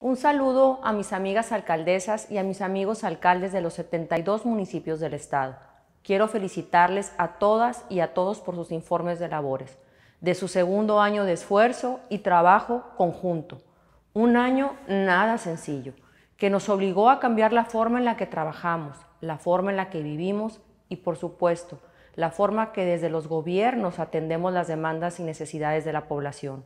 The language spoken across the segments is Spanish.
Un saludo a mis amigas alcaldesas y a mis amigos alcaldes de los 72 municipios del Estado. Quiero felicitarles a todas y a todos por sus informes de labores, de su segundo año de esfuerzo y trabajo conjunto. Un año nada sencillo, que nos obligó a cambiar la forma en la que trabajamos, la forma en la que vivimos y, por supuesto, la forma que desde los gobiernos atendemos las demandas y necesidades de la población.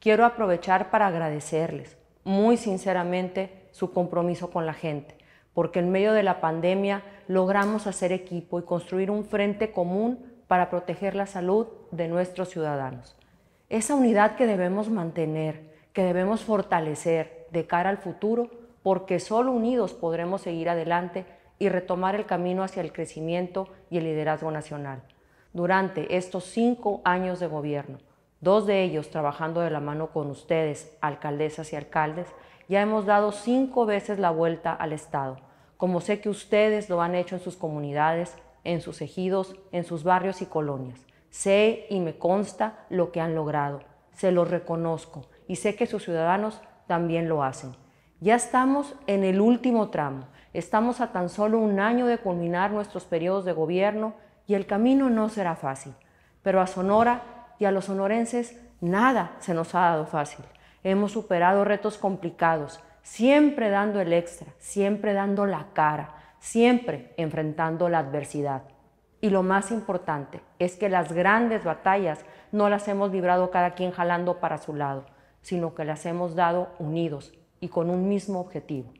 Quiero aprovechar para agradecerles muy sinceramente su compromiso con la gente, porque en medio de la pandemia logramos hacer equipo y construir un frente común para proteger la salud de nuestros ciudadanos. Esa unidad que debemos mantener, que debemos fortalecer de cara al futuro, porque solo unidos podremos seguir adelante y retomar el camino hacia el crecimiento y el liderazgo nacional durante estos cinco años de gobierno dos de ellos trabajando de la mano con ustedes, alcaldesas y alcaldes, ya hemos dado cinco veces la vuelta al Estado, como sé que ustedes lo han hecho en sus comunidades, en sus ejidos, en sus barrios y colonias. Sé y me consta lo que han logrado, se lo reconozco y sé que sus ciudadanos también lo hacen. Ya estamos en el último tramo, estamos a tan solo un año de culminar nuestros periodos de gobierno y el camino no será fácil, pero a Sonora y a los honorenses, nada se nos ha dado fácil. Hemos superado retos complicados, siempre dando el extra, siempre dando la cara, siempre enfrentando la adversidad. Y lo más importante es que las grandes batallas no las hemos librado cada quien jalando para su lado, sino que las hemos dado unidos y con un mismo objetivo.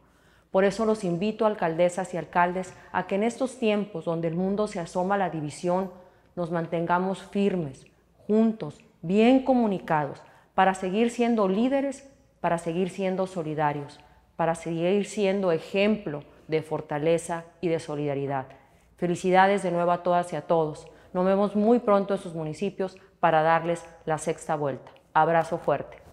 Por eso los invito, alcaldesas y alcaldes, a que en estos tiempos donde el mundo se asoma a la división, nos mantengamos firmes, juntos, bien comunicados, para seguir siendo líderes, para seguir siendo solidarios, para seguir siendo ejemplo de fortaleza y de solidaridad. Felicidades de nuevo a todas y a todos. Nos vemos muy pronto en sus municipios para darles la sexta vuelta. Abrazo fuerte.